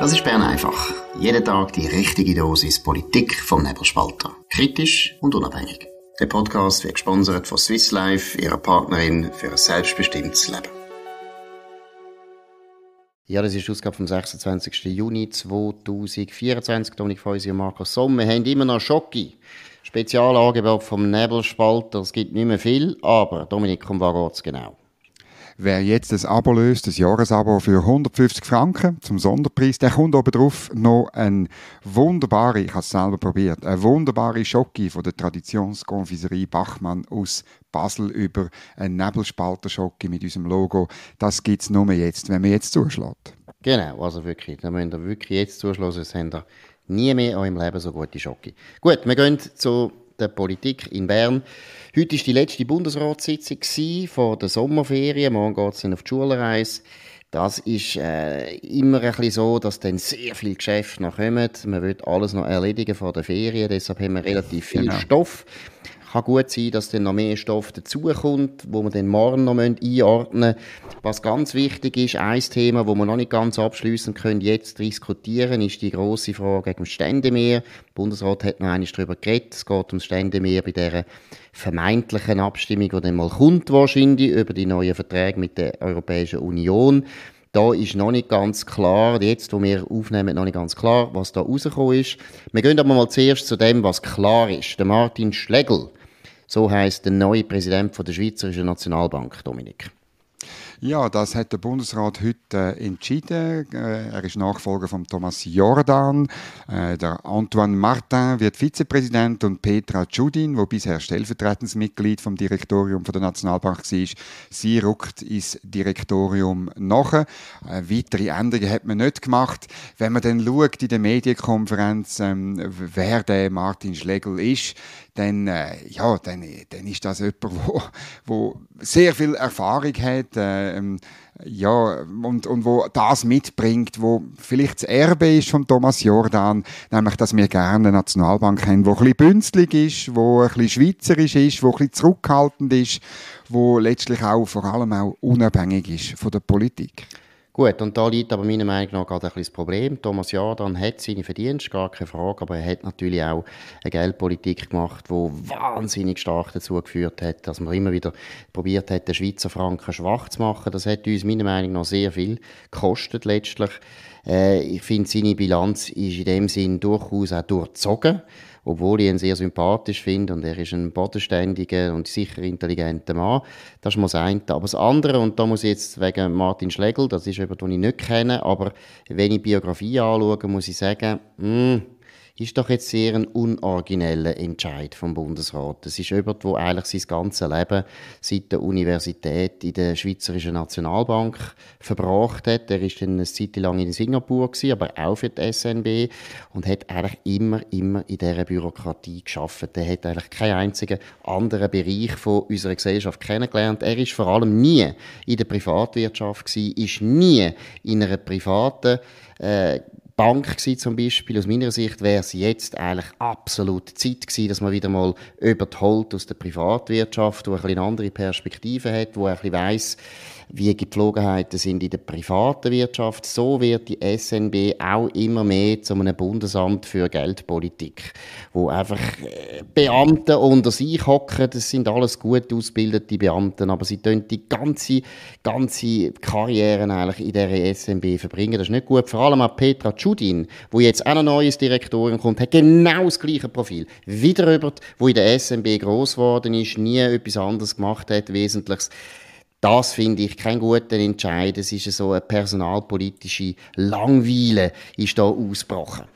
Das ist Bern einfach. Jeden Tag die richtige Dosis Politik vom Nebelspalter. Kritisch und unabhängig. Der Podcast wird gesponsert von Swiss Life, ihrer Partnerin für ein selbstbestimmtes Leben. Ja, das ist die Ausgabe vom 26. Juni 2024. Dominik Feusi und Markus Sommer Wir haben immer noch Schocki. Spezialangebot vom Nebelspalter. Es gibt nicht mehr viel, aber Dominik, um was geht's genau? Wer jetzt das Abo löst, das Jahresabo für 150 Franken zum Sonderpreis, der kommt oben drauf noch ein wunderbare, ich habe es selber probiert, eine wunderbare Schocke von der Traditionskonfiserie Bachmann aus Basel über einen Nebelspalter-Schocke mit unserem Logo. Das gibt es nur jetzt, wenn man jetzt zuschlägt. Genau, also wirklich, da müsst ihr wirklich jetzt zuschlagen, sonst habt ihr nie mehr in eurem Leben so gute Schocke. Gut, wir gehen zu der Politik in Bern. Heute war die letzte Bundesratssitzung vor der Sommerferien. Morgen geht es auf die Schulreise. Das ist äh, immer ein bisschen so, dass dann sehr viel Geschäft noch kommt. Man will alles noch erledigen vor der Ferien, deshalb haben wir relativ viel genau. Stoff. Kann gut sein, dass dann noch mehr Stoff dazukommt, wo wir dann morgen noch einordnen müssen. Was ganz wichtig ist, ein Thema, wo wir noch nicht ganz abschließend können, jetzt diskutieren, ist die große Frage gegen das Ständemeer. Der Bundesrat hat noch einmal darüber geredet. Es geht ums Ständemeer bei dieser vermeintlichen Abstimmung, die dann mal kommt wahrscheinlich, über die neuen Verträge mit der Europäischen Union da ist noch nicht ganz klar, jetzt, wo wir aufnehmen, noch nicht ganz klar, was da rausgekommen ist. Wir gehen aber mal zuerst zu dem, was klar ist. Der Martin Schlegel so heißt der neue Präsident von der Schweizerischen Nationalbank, Dominik. Ja, das hat der Bundesrat heute äh, entschieden. Äh, er ist Nachfolger von Thomas Jordan. Äh, der Antoine Martin wird Vizepräsident und Petra Tschudin, wo bisher stellvertretendes Mitglied vom Direktorium der Nationalbank war, sie rückt ins Direktorium nach. Weitere Änderungen hat man nicht gemacht. Wenn man dann schaut in der Medienkonferenz, ähm, wer der Martin Schlegel ist, dann, ja, dann, dann ist das jemand, der sehr viel Erfahrung hat ähm, ja, und, und wo das mitbringt, wo vielleicht das Erbe ist von Thomas Jordan, nämlich, dass wir gerne eine Nationalbank haben, die ein bisschen bünzlig ist, wo ein bisschen schweizerisch ist, wo ein bisschen zurückhaltend ist, wo letztlich auch vor allem auch unabhängig ist von der Politik. Gut, und da liegt aber meiner Meinung nach gerade ein bisschen das Problem. Thomas Jordan hat seine Verdienste, gar keine Frage, aber er hat natürlich auch eine Geldpolitik gemacht, die wahnsinnig stark dazu geführt hat, dass man immer wieder probiert hat, den Schweizer Franken schwach zu machen. Das hat uns meiner Meinung nach sehr viel gekostet letztlich. Äh, ich finde, seine Bilanz ist in dem Sinn durchaus auch durchzogen obwohl ich ihn sehr sympathisch finde und er ist ein bodenständiger und sicher intelligenter Mann. Das ist mal das eine. Aber das andere, und da muss ich jetzt wegen Martin Schlegel, das ist jemand, den ich nicht kenne, aber wenn ich Biografie anschaue, muss ich sagen, mh, mm, ist doch jetzt sehr ein unorigineller Entscheid vom Bundesrat. Das ist jemand, der eigentlich sein ganzes Leben seit der Universität in der Schweizerischen Nationalbank verbracht hat. Er ist dann eine Zeit lang in Singapur, gewesen, aber auch für die SNB und hat eigentlich immer, immer in dieser Bürokratie geschafft. Er hat eigentlich keinen einzigen anderen Bereich von unserer Gesellschaft kennengelernt. Er ist vor allem nie in der Privatwirtschaft gewesen, ist nie in einer privaten äh, Bank gewesen, zum Beispiel. Aus meiner Sicht wäre es jetzt eigentlich absolut Zeit gewesen, dass man wieder mal überholt aus der Privatwirtschaft, wo ein bisschen andere Perspektive hat, wo ein bisschen weiss, wie Gepflogenheiten sind in der privaten Wirtschaft, so wird die SNB auch immer mehr zu einem Bundesamt für Geldpolitik, wo einfach äh, Beamte unter sich hocken. Das sind alles gut ausgebildete Beamten, aber sie tun die ganze, ganze Karriere eigentlich in der SNB verbringen. Das ist nicht gut. Vor allem auch Petra Tschudin, wo jetzt auch ein neues Direktorin kommt, hat genau das gleiche Profil. Wieder über, wo in der SNB groß geworden ist, nie etwas anderes gemacht hat, wesentliches. Das finde ich keinen guten Entscheid. Es ist so eine personalpolitische Langweile, ist da ausgebrochen.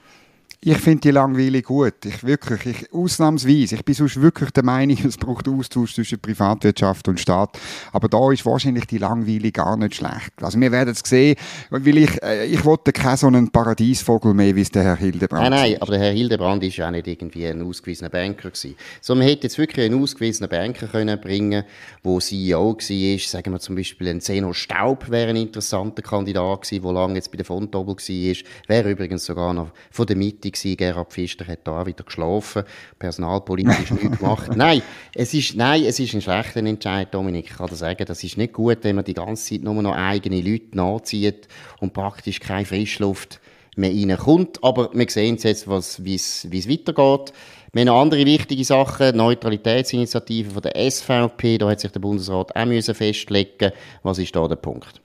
Ich finde die Langweile gut. Ich wirklich, ich, ausnahmsweise. Ich bin sonst wirklich der Meinung, es braucht Austausch zwischen Privatwirtschaft und Staat. Aber da ist wahrscheinlich die Langweile gar nicht schlecht. Also wir werden es sehen, weil ich, äh, ich wollte keinen so einen Paradiesvogel mehr, wie es der Herr Hildebrand Nein, nein, aber der Herr Hildebrand war ja auch nicht irgendwie ein ausgewiesener Banker gewesen. So, man hätte jetzt wirklich einen ausgewiesenen Banker können bringen wo CEO war. Sagen wir zum Beispiel, ein Zeno Staub wäre ein interessanter Kandidat gewesen, der lange jetzt bei der Fontobel war. Wäre übrigens sogar noch von der Mitte gewesen. Gerhard Pfister hat da auch wieder geschlafen, personalpolitisch nichts gemacht. Nein, es ist, nein, es ist ein schlechter Entscheid, Dominik. Ich kann dir sagen, das ist nicht gut, wenn man die ganze Zeit nur noch eigene Leute nachzieht und praktisch keine Frischluft mehr reinkommt. Aber wir sehen jetzt, wie es weitergeht. Wir haben noch andere wichtige Sachen, Neutralitätsinitiative von der SVP, da hat sich der Bundesrat auch müssen Was ist da der Punkt?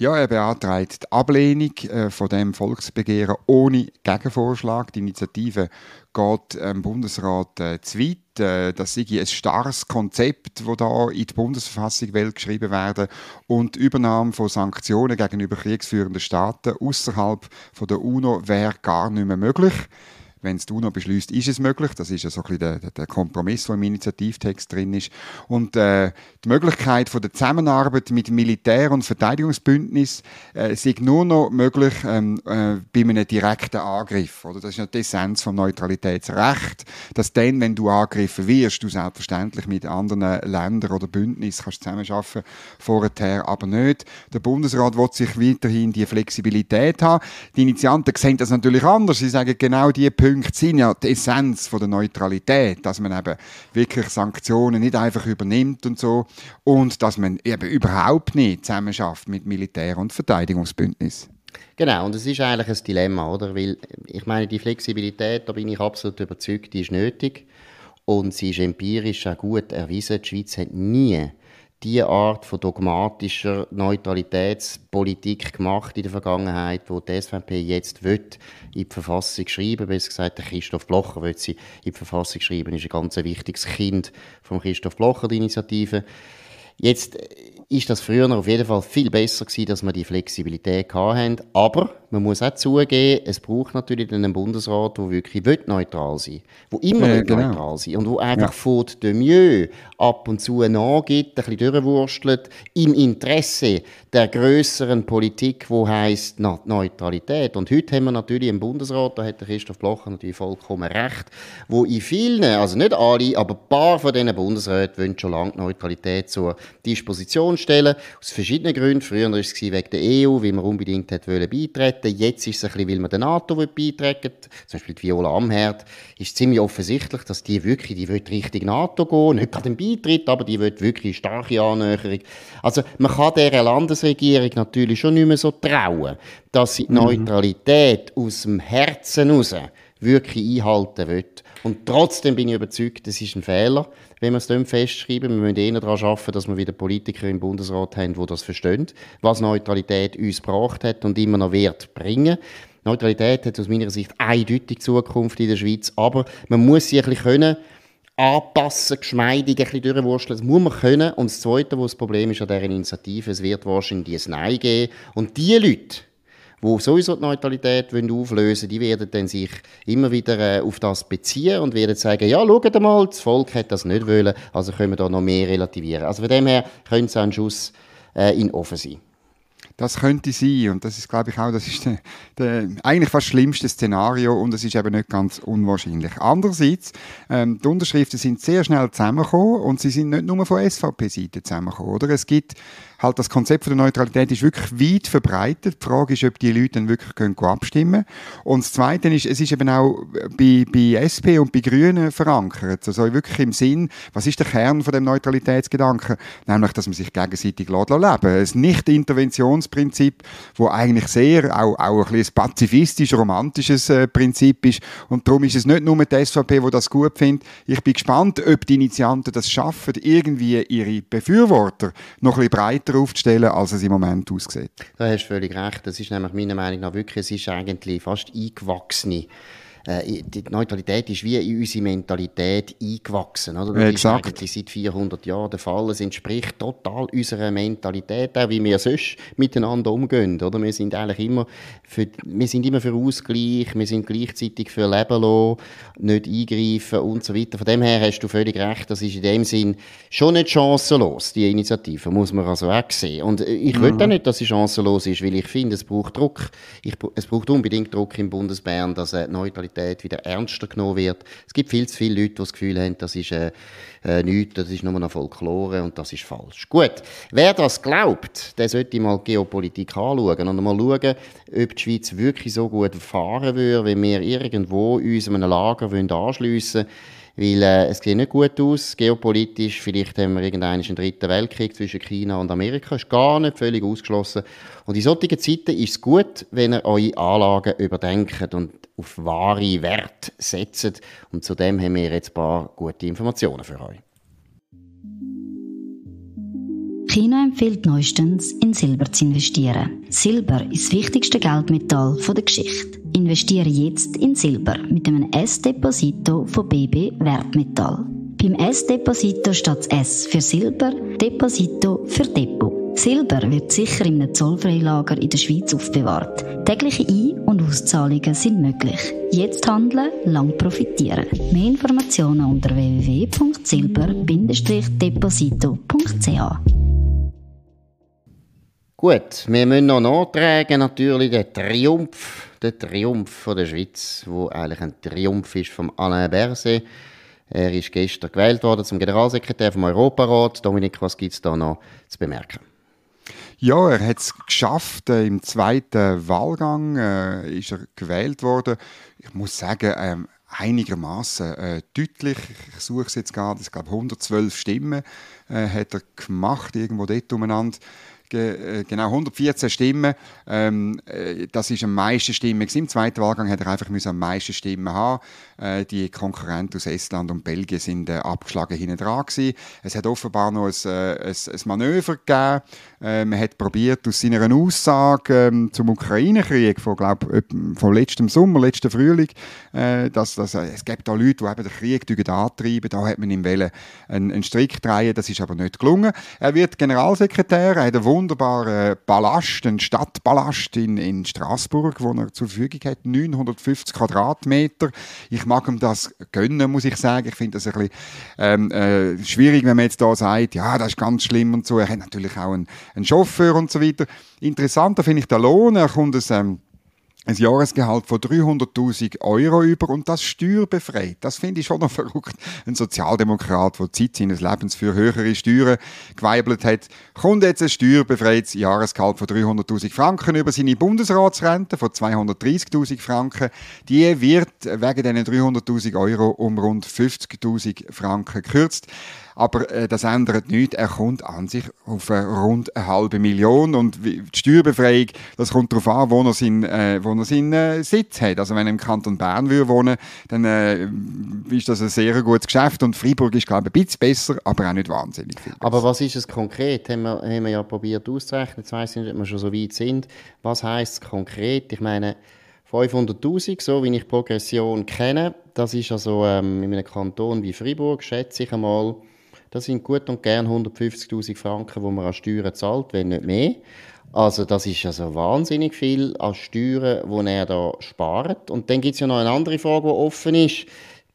Ja, er beantragt die Ablehnung äh, von dem Volksbegehren ohne Gegenvorschlag. Die Initiative geht dem ähm, Bundesrat äh, zu weit. Äh, das ist ein starres Konzept, das da in die Bundesverfassung geschrieben werden und die Übernahme von Sanktionen gegenüber kriegsführenden Staaten außerhalb der UNO wäre gar nicht mehr möglich wenn es du noch beschließt, ist es möglich. Das ist ja so ein bisschen der, der, Kompromiss, der im Initiativtext drin ist. Und äh, die Möglichkeit von der Zusammenarbeit mit Militär- und Verteidigungsbündnis äh, ist nur noch möglich ähm, äh, bei einem direkten Angriff. Oder? Das ist ja die Essenz vom Neutralitätsrecht, dass dann, wenn du angegriffen wirst, du selbstverständlich mit anderen Ländern oder Bündnissen kannst zusammenarbeiten, vorher aber nicht. Der Bundesrat will sich weiterhin die Flexibilität haben. Die Initianten sehen das natürlich anders. Sie sagen, genau die Punkte Punkte sind ja die Essenz von der Neutralität, dass man eben wirklich Sanktionen nicht einfach übernimmt und so und dass man eben überhaupt nicht zusammenschafft mit Militär- und Verteidigungsbündnis. Genau, und es ist eigentlich ein Dilemma, oder? Weil äh, ich meine, die Flexibilität, da bin ich absolut überzeugt, die ist nötig und sie ist empirisch auch gut erwiesen. Die Schweiz hat nie die Art von dogmatischer Neutralitätspolitik gemacht in der Vergangenheit, wo die SVP jetzt will, in die Verfassung schreiben will. Besser gesagt, der Christoph Blocher will sie in die Verfassung schreiben. ist ein ganz wichtiges Kind von Christoph Blocher, Initiative. Jetzt äh, ist das früher auf jeden Fall viel besser gewesen, dass wir die Flexibilität haben. Aber man muss auch zugeben, es braucht natürlich einen Bundesrat, der wirklich neutral sein will, der immer ja, genau. neutral sein und der einfach ja. von de mieux ab und zu nachgibt, ein bisschen durchwurstelt, im Interesse der größeren Politik, die heisst Neutralität. Und heute haben wir natürlich einen Bundesrat, da hat Christoph Blocher natürlich vollkommen recht, wo in vielen, also nicht alle, aber ein paar von diesen Bundesräten wollen schon lange Neutralität zur Disposition stellen. Aus verschiedenen Gründen. Früher war es wegen der EU, weil man unbedingt hat wollen beitreten Jetzt ist es ein bisschen, weil man der NATO beitreten Zum Beispiel die Viola Amherd ist ziemlich offensichtlich, dass die wirklich die will Richtung NATO gehen Nicht gerade den Beitritt, aber die will wirklich starke Annäherung. Also man kann dieser Landesregierung natürlich schon nicht mehr so trauen, dass sie die mhm. Neutralität aus dem Herzen raus wirklich einhalten will. Und trotzdem bin ich überzeugt, das ist ein Fehler, wenn wir es dann festschreiben. Wir müssen eher daran arbeiten, dass wir wieder Politiker im Bundesrat haben, die das verstehen, was Neutralität uns gebracht hat und immer noch wird bringen. Neutralität hat aus meiner Sicht eindeutig Zukunft in der Schweiz, aber man muss sie ein bisschen können anpassen, geschmeidig, ein bisschen durchwurschteln. Das muss man können. Und das Zweite, was das Problem ist an dieser Initiative, es wird wahrscheinlich ein Nein geben. Und die Leute, wo sowieso die Neutralität wollen auflösen die werden dann sich immer wieder äh, auf das beziehen und werden sagen, ja, schaut mal, das Volk hat das nicht wollen, also können wir da noch mehr relativieren. Also von dem her könnte es ein Schuss äh, in offen sein. Das könnte sein und das ist, glaube ich, auch das ist der, der, eigentlich fast schlimmste Szenario und es ist eben nicht ganz unwahrscheinlich. Andererseits, ähm, die Unterschriften sind sehr schnell zusammengekommen und sie sind nicht nur von SVP-Seite zusammengekommen, oder? Es gibt halt das Konzept von der Neutralität ist wirklich weit verbreitet. Die Frage ist, ob die Leute dann wirklich können abstimmen können. Und das Zweite ist, es ist eben auch bei, bei SP und bei Grünen verankert. Also wirklich im Sinn, was ist der Kern von dem Neutralitätsgedanken? Nämlich, dass man sich gegenseitig leben lässt. Ein Nicht-Interventionsprinzip, wo eigentlich sehr auch, auch ein, ein pazifistisch, romantisches äh, Prinzip ist. Und darum ist es nicht nur die SVP, die das gut findet. Ich bin gespannt, ob die Initianten das schaffen, irgendwie ihre Befürworter noch ein bisschen breiter breiter aufzustellen, als es im Moment aussieht. Da hast du völlig recht. Das ist nämlich meiner Meinung nach wirklich, es ist eigentlich fast eingewachsene äh, die Neutralität ist wie in unsere Mentalität eingewachsen. Oder? Das ja, ist seit 400 Jahren der Fall. Es entspricht total unserer Mentalität, auch wie wir sonst miteinander umgehen. Oder? Wir sind eigentlich immer für, wir sind immer für Ausgleich, wir sind gleichzeitig für Leben lassen, nicht eingreifen und so weiter. Von dem her hast du völlig recht, das ist in dem Sinn schon nicht chancenlos, die Initiative, muss man also auch sehen. Und äh, ich mhm. will auch nicht, dass sie chancenlos ist, weil ich finde, es braucht Druck. Ich, es braucht unbedingt Druck im Bundesbern, dass eine Neutralität Universität wieder ernster genommen wird. Es gibt viel zu viele Leute, die das Gefühl haben, das ist äh, äh, nichts, das ist nur noch Folklore und das ist falsch. Gut, wer das glaubt, der sollte mal Geopolitik anschauen und mal schauen, ob die Schweiz wirklich so gut fahren würde, wenn wir irgendwo uns einem Lager anschliessen wollen, weil äh, es sieht nicht gut aus, geopolitisch. Vielleicht haben wir irgendeinen dritten Weltkrieg zwischen China und Amerika. Ist gar nicht völlig ausgeschlossen. Und in solchen Zeiten ist es gut, wenn ihr eure Anlagen überdenkt und auf wahre Werte setzt. Und zudem haben wir jetzt ein paar gute Informationen für euch. China empfiehlt neustens, in Silber zu investieren. Silber ist das wichtigste Geldmetall der Geschichte. Investiere jetzt in Silber mit einem S-Deposito von BB Wertmetall. Beim S-Deposito steht S für Silber, Deposito für Depot. Silber wird sicher in einem Zollfreilager in der Schweiz aufbewahrt. Tägliche Ein- und Auszahlungen sind möglich. Jetzt handeln, lang profitieren. Mehr Informationen unter www.silber-deposito.ch Gut, wir müssen noch nachtragen natürlich den Triumph, den Triumph von der Schweiz, wo eigentlich ein Triumph ist von Alain Berset. Er ist gestern gewählt worden zum Generalsekretär vom Europarat. Dominik, was gibt es da noch zu bemerken? Ja, er hat es geschafft. Äh, Im zweiten Wahlgang äh, ist er gewählt worden. Ich muss sagen, ähm, einigermaßen äh, deutlich. Ich suche es jetzt gerade. Ich glaube, 112 Stimmen äh, hat er gemacht, irgendwo dort umeinander ge, äh, genau 114 Stimmen. Ähm, äh, das ist am meisten Stimmen. Im zweiten Wahlgang hat er einfach müssen am meisten Stimmen haben. Äh, die Konkurrenten aus Estland und Belgien sind äh, abgeschlagen hinten dran Es hat offenbar noch ein, äh, ein, ein Manöver gegeben. Äh, man hat probiert, aus seiner Aussage ähm, zum Ukraine-Krieg von, glaub, von letztem Sommer, letzten Frühling, äh, dass, dass es gibt da Leute, die eben den Krieg antreiben. Da hat man ihm einen, einen Strick drehen. Das ist aber nicht gelungen. Er wird Generalsekretär. Er hat eine wunderbaren Palast, einen Stadtpalast in, in Straßburg, den er zur Verfügung hat. 950 Quadratmeter. Ich mag ihm das gönnen, muss ich sagen. Ich finde das ein bisschen ähm, äh, schwierig, wenn man jetzt da sagt, ja, das ist ganz schlimm und so. Er hat natürlich auch einen, einen Chauffeur und so weiter. Interessanter finde ich den Lohn. Er kommt aus, ähm, ein Jahresgehalt von 300.000 Euro über und das steuerbefreit. Das finde ich schon noch verrückt. Ein Sozialdemokrat, der Zeit seines Lebens für höhere Steuern geweibelt hat, kommt jetzt ein steuerbefreites Jahresgehalt von 300.000 Franken über seine Bundesratsrente von 230.000 Franken. Die wird wegen diesen 300.000 Euro um rund 50.000 Franken gekürzt. Aber äh, das ändert nichts. Er kommt an sich auf äh, rund eine halbe Million. Und die Steuerbefreiung, das kommt darauf an, wo er seinen, äh, wo er seinen äh, Sitz hat. Also wenn er im Kanton Bern würde wohnen dann äh, ist das ein sehr gutes Geschäft. Und Freiburg ist, glaube ich, ein bisschen besser, aber auch nicht wahnsinnig viel besser. Aber was ist es konkret? Haben wir, haben wir ja probiert auszurechnen. Jetzt weiss ich nicht, ob wir schon so weit sind. Was heisst es konkret? Ich meine, 500.000, so wie ich Progression kenne, das ist also ähm, in einem Kanton wie Freiburg, schätze ich einmal, das sind gut und gern 150.000 Franken, die man an Steuern zahlt, wenn nicht mehr. Also das ist also wahnsinnig viel an Steuern, die er da spart. Und dann gibt es ja noch eine andere Frage, die offen ist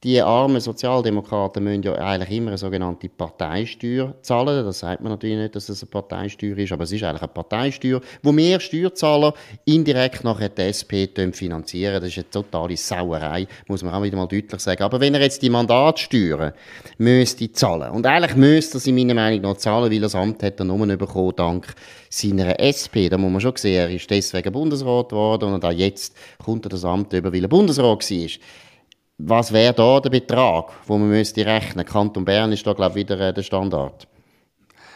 die armen Sozialdemokraten müssen ja eigentlich immer eine sogenannte Parteisteuer zahlen. Das sagt man natürlich nicht, dass es das eine Parteisteuer ist, aber es ist eigentlich eine Parteisteuer, wo mehr Steuerzahler indirekt nachher die SP finanzieren. Das ist eine totale Sauerei, muss man auch wieder mal deutlich sagen. Aber wenn er jetzt die Mandatssteuern müsste zahlen, und eigentlich müsste er sie meiner Meinung nach zahlen, weil das Amt hat er nur bekommen dank seiner SP. Da muss man schon sehen, er ist deswegen Bundesrat geworden und auch jetzt kommt er das Amt über, weil er Bundesrat war was wäre da der Betrag, den man müsste rechnen? Kanton Bern ist da, glaube wieder äh, der Standard.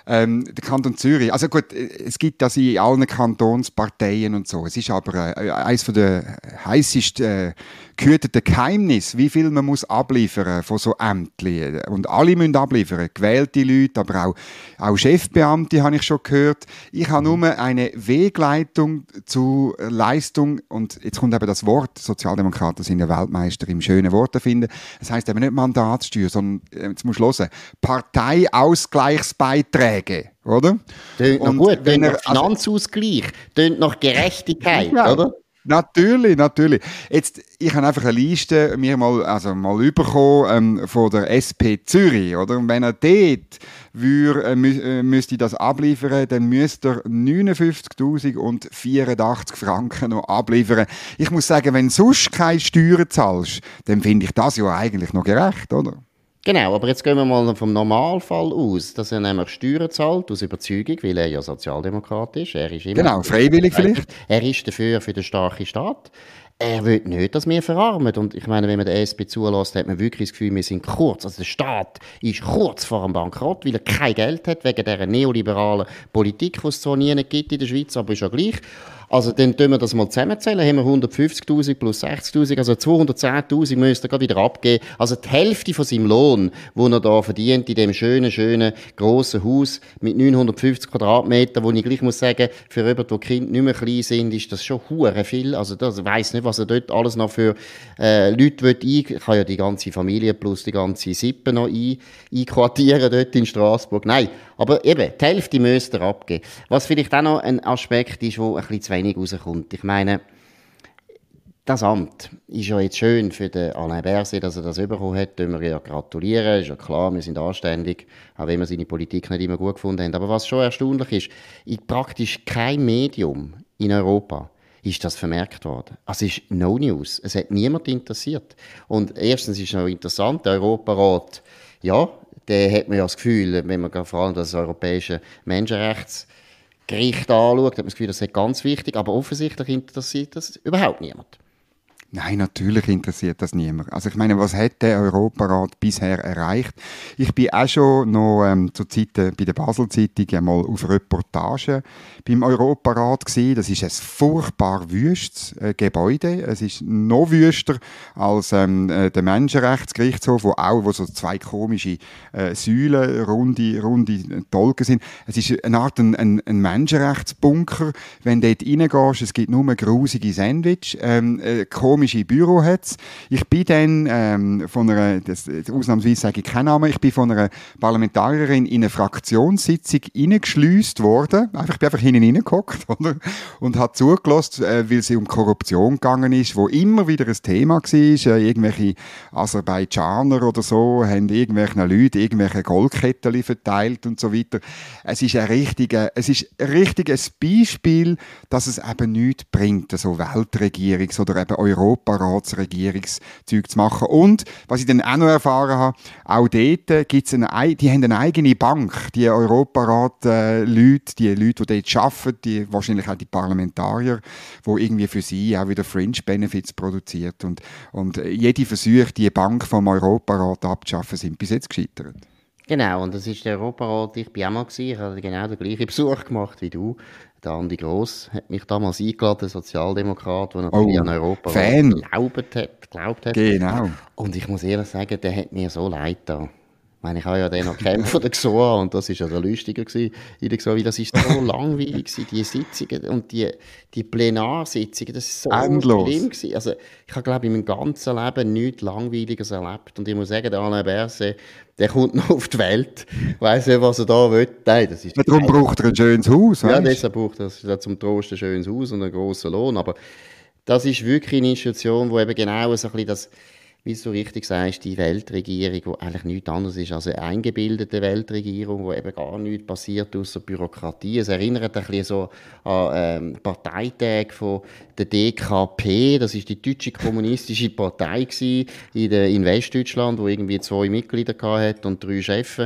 Ähm, der Kanton Zürich, also gut, äh, es gibt das in allen Kantonsparteien und so. Es ist aber äh, eines der heissesten äh, gehütete Geheimnis, wie viel man muss abliefern von so Ämtern. Und alle müssen abliefern, gewählte Leute, aber auch, auch Chefbeamte habe ich schon gehört. Ich habe nur eine Wegleitung zu Leistung und jetzt kommt eben das Wort, Sozialdemokraten sind ja Weltmeister im schönen Worte finden. Das heißt eben nicht Mandatssteuer, sondern, äh, jetzt musst du hören, Parteiausgleichsbeiträge oder? Tönt noch gut, wenn er, nach also Finanzausgleich, tönt noch Gerechtigkeit, ja, oder? Natürlich, natürlich. Jetzt, ich habe einfach eine Liste mir mal, also mal bekommen ähm, von der SP Zürich, oder? Und wenn er dort würde, äh, mü äh, müsste das abliefern, dann müsste er 59.084 Franken noch abliefern. Ich muss sagen, wenn du sonst keine Steuern zahlst, dann finde ich das ja eigentlich noch gerecht, oder? Genau, aber jetzt gehen wir mal vom Normalfall aus, dass er nämlich Steuern zahlt aus Überzeugung, weil er ja Sozialdemokrat ist. Er ist immer genau, freiwillig vielleicht. Er ist dafür für den starken Staat. Er will nicht, dass wir verarmen. Und ich meine, wenn man den SP zulässt, hat man wirklich das Gefühl, wir sind kurz. Also der Staat ist kurz vor dem Bankrott, weil er kein Geld hat, wegen dieser neoliberalen Politik, die es so nie gibt in der Schweiz, aber ist ja gleich. Also dann tun wir das mal zusammenzählen, haben wir 150'000 plus 60'000, also 210'000 müsste er gerade wieder abgeben. Also die Hälfte von seinem Lohn, den er da verdient in dem schönen, schönen, grossen Haus mit 950 Quadratmetern, wo ich gleich muss sagen, für jemanden, wo die Kinder nicht mehr klein sind, ist das schon hure viel. Also das weiß nicht, was er dort alles noch für äh, Leute will ein. Ich kann ja die ganze Familie plus die ganze Sippe noch ein einquartieren dort in Straßburg. Nein, aber eben, die Hälfte müsst ihr abgeben. Was vielleicht auch noch ein Aspekt ist, der etwas zu wenig rauskommt. Ich meine, das Amt ist ja jetzt schön für den Alain Berset, dass er das bekommen hat. Tun wir ja gratulieren. Ist ja klar, wir sind anständig, auch wenn wir seine Politik nicht immer gut gefunden haben. Aber was schon erstaunlich ist, in praktisch keinem Medium in Europa ist das vermerkt worden. Also es ist no news. Es hat niemand interessiert. Und erstens ist es noch interessant, der Europarat, ja, dann hat man ja das Gefühl, wenn man vor allem das europäische Menschenrechtsgericht anschaut, hat man das Gefühl, das ist ganz wichtig, aber offensichtlich interessiert das überhaupt niemand. Nein, natürlich interessiert das niemand. Also ich meine, was hat der Europarat bisher erreicht? Ich bin auch schon noch ähm, zu Zeiten bei der Basel-Zeitung einmal auf Reportagen beim Europarat gewesen. Das ist ein furchtbar wüstes äh, Gebäude. Es ist noch wüster als ähm, äh, der Menschenrechtsgerichtshof, wo auch wo so zwei komische äh, Säulen, runde, runde äh, Tolken sind. Es ist eine Art ein, ein, ein Menschenrechtsbunker. Wenn du dort reingehst, es gibt nur grusige Sandwich, ähm, äh, komische komische Büro hat. Ich bin dann ähm, von einer, das, ausnahmsweise sage ich keinen Namen, ich bin von einer Parlamentarierin in eine Fraktionssitzung reingeschleust worden. Einfach, ich bin einfach hinten reingehockt, oder? Und habe zugelassen, äh, weil es um Korruption gegangen ist, wo immer wieder ein Thema war. Äh, irgendwelche Aserbaidschaner oder so haben irgendwelchen Leuten irgendwelche Goldketten verteilt und so weiter. Es ist ein richtiger, es ist richtig ein Beispiel, dass es eben nichts bringt, so Weltregierungs- oder eben Europa Europaratsregierungszeug zu machen. Und, was ich dann auch noch erfahren habe, auch dort äh, gibt's eine, die haben eine eigene Bank, die Europarat-Leute, äh, die Leute, die dort arbeiten, die, wahrscheinlich auch die Parlamentarier, die irgendwie für sie auch wieder Fringe-Benefits produziert. Und, und jede Versuch, die Bank vom Europarat abzuschaffen, sind bis jetzt gescheitert. Genau, und das ist der Europarat, ich bin auch mal gewesen, ich habe genau den gleichen Besuch gemacht wie du. Der Andi Gross hat mich damals eingeladen, Sozialdemokrat, der natürlich oh, an Europa Fan. hat, geglaubt hat. Genau. Und ich muss ehrlich sagen, der hat mir so leid da. Ich meine, ich habe ja den noch kennt von der XOA und das war ja der lustiger in der XOA, weil das ist so langweilig gewesen, die Sitzungen und die, die Plenarsitzungen, das ist so Endlos. schlimm gewesen. Also ich habe, glaube ich, in meinem ganzen Leben nichts Langweiliges erlebt und ich muss sagen, der Alain Berset, der kommt noch auf die Welt, weiß nicht, was er da will. Nein, das ist ja, darum braucht er ein schönes Haus, weißt? Ja, deshalb braucht er zum Trost ein schönes Haus und einen grossen Lohn, aber das ist wirklich eine Institution, wo eben genau so ein bisschen das wie du richtig sagst, die Weltregierung, die eigentlich nichts anderes ist als eine eingebildete Weltregierung, wo eben gar nichts passiert außer Bürokratie. Es erinnert ein bisschen so an ähm, Parteitage von der DKP, das ist die deutsche kommunistische Partei gewesen, in, der, in Westdeutschland, wo irgendwie zwei Mitglieder hatte und drei Chefs.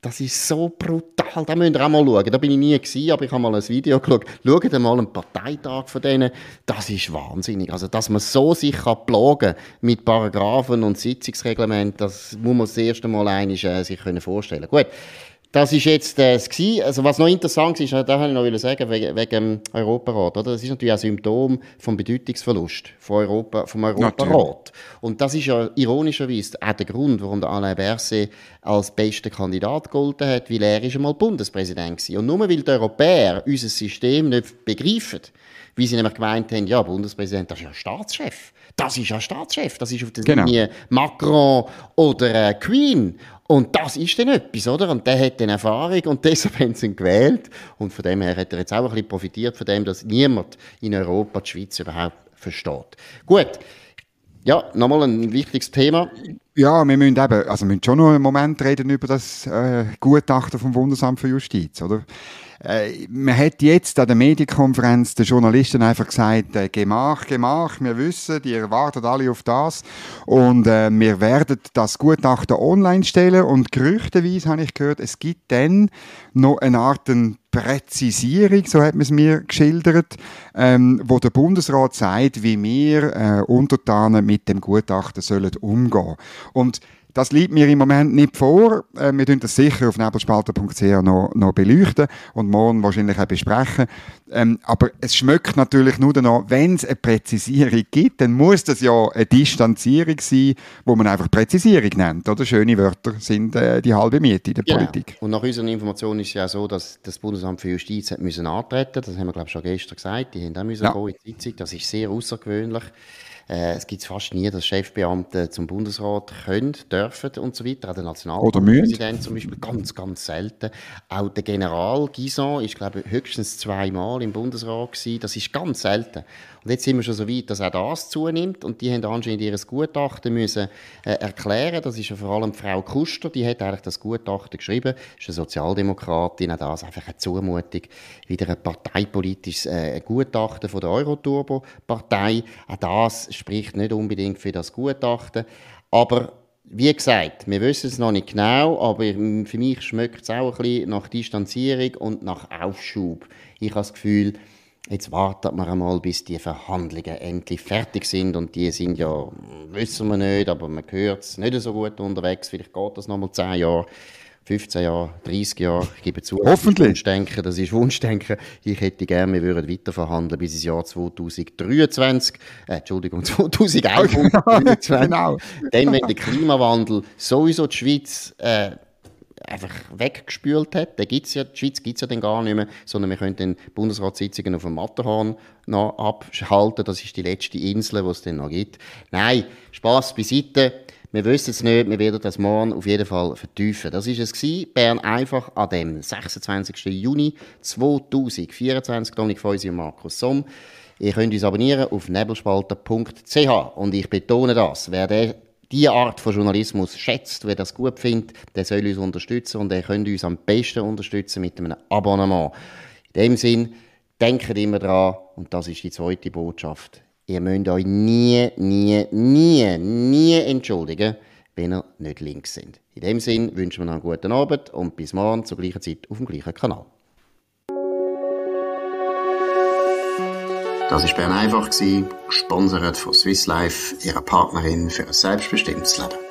Das ist so brutal. Da müsst ihr auch mal schauen. Da bin ich nie gewesen, aber ich habe mal ein Video geschaut. Schaut mal einen Parteitag von denen. Das ist wahnsinnig. Also, dass man so sich kann plagen mit Paragraphen und Sitzungsreglement, das muss man sich das erste Mal einig, äh, sich können Gut. Das war jetzt äh, das gewesen. also was noch interessant ist, da wollte ich noch sagen, wegen, wegen Europarat, oder? Das ist natürlich ein Symptom des Bedeutungsverlusts von Europa, vom Europarat. Und das ist ja ironischerweise auch der Grund, warum der Alain Berset als bester Kandidat geholfen hat, weil er ist einmal Bundespräsident war. Und nur weil die Europäer unser System nicht begreifen, wie sie nämlich gemeint haben, ja, Bundespräsident, das ist ja Staatschef das ist ein Staatschef, das ist auf der genau. Linie Macron oder äh, Queen. Und das ist dann etwas, oder? Und der hat dann Erfahrung und deshalb haben sie ihn gewählt. Und von dem her hat er jetzt auch ein bisschen profitiert von dem, dass niemand in Europa die Schweiz überhaupt versteht. Gut. Ja, nochmal ein wichtiges Thema. Ja, wir müssen eben, also wir müssen schon noch einen Moment reden über das äh, Gutachten vom Bundesamt für Justiz, oder? Äh, man hat jetzt an der Medienkonferenz den Journalisten einfach gesagt, äh, gemach, gemach, wir wissen, ihr wartet alle auf das und äh, wir werden das Gutachten online stellen und gerüchteweise habe ich gehört, es gibt dann noch eine Art Präzisierung, so hat man es mir geschildert, ähm, wo der Bundesrat sagt, wie wir äh, Untertanen mit dem Gutachten sollen umgehen. Und das liegt mir im Moment nicht vor. Äh, wir tun das sicher auf nebelspalter.ch noch, noch beleuchten und morgen wahrscheinlich auch besprechen. Ähm, aber es schmeckt natürlich nur noch, wenn es eine Präzisierung gibt, dann muss das ja eine Distanzierung sein, wo man einfach Präzisierung nennt. Oder? Schöne Wörter sind äh, die halbe Miete in der genau. Politik. Und nach unseren Informationen ist es ja so, dass das Bundesamt für Justiz hat müssen antreten Das haben wir, glaube ich, schon gestern gesagt. Die haben auch müssen ja. in die Sitzung. Das ist sehr außergewöhnlich. Äh, es gibt fast nie, dass Chefbeamte zum Bundesrat können, dürfen und so weiter. Auch der Nationalpräsident zum Beispiel, ganz, ganz selten. Auch der General Gison ist, glaube ich, höchstens zweimal im Bundesrat gewesen. Das ist ganz selten. Und jetzt sind wir schon so weit, dass auch das zunimmt und die haben anscheinend ihr Gutachten müssen, äh, erklären Das ist ja vor allem Frau Kuster, die hat eigentlich das Gutachten geschrieben, ist eine Sozialdemokratin, auch das einfach eine Zumutung, wieder ein parteipolitisches äh, Gutachten von der Euroturbo-Partei. Auch das spricht nicht unbedingt für das Gutachten, aber wie gesagt, wir wissen es noch nicht genau, aber für mich schmeckt es auch ein bisschen nach Distanzierung und nach Aufschub. Ich habe das Gefühl, Jetzt wartet man einmal, bis die Verhandlungen endlich fertig sind. Und die sind ja, wissen wir nicht, aber man hört es nicht so gut unterwegs. Vielleicht geht das nochmal 10 Jahre, 15 Jahre, 30 Jahre. Ich gebe zu, Hoffentlich. Wunschdenken, das ist Wunschdenken. Ich hätte gerne, wir würden weiter verhandeln bis ins Jahr 2023. Äh, Entschuldigung, 2021. genau. Dann, wenn der Klimawandel sowieso die Schweiz. Äh, einfach weggespült hat. Den gibt's ja, die Schweiz gibt es ja dann gar nicht mehr, sondern wir können dann Bundesratssitzungen auf dem Matterhorn noch abhalten. Das ist die letzte Insel, die es dann noch gibt. Nein, Spass beiseite. Wir wissen es nicht, wir werden das morgen auf jeden Fall vertiefen. Das ist es gewesen. Bern einfach an dem 26. Juni 2024. Dominik Feusi und Markus Somm. Ihr könnt uns abonnieren auf nebelspalter.ch und ich betone das, wer der diese Art von Journalismus schätzt, wer das gut findet, der soll uns unterstützen und er könnte uns am besten unterstützen mit einem Abonnement. In dem Sinn, denkt immer dran und das ist die zweite Botschaft. Ihr müsst euch nie, nie, nie, nie entschuldigen, wenn ihr nicht links sind. In dem Sinn wünschen wir noch einen guten Abend und bis morgen zur gleichen Zeit auf dem gleichen Kanal. Das war Bern einfach, gesponsert von Swiss Life, ihrer Partnerin für ein selbstbestimmtes Leben.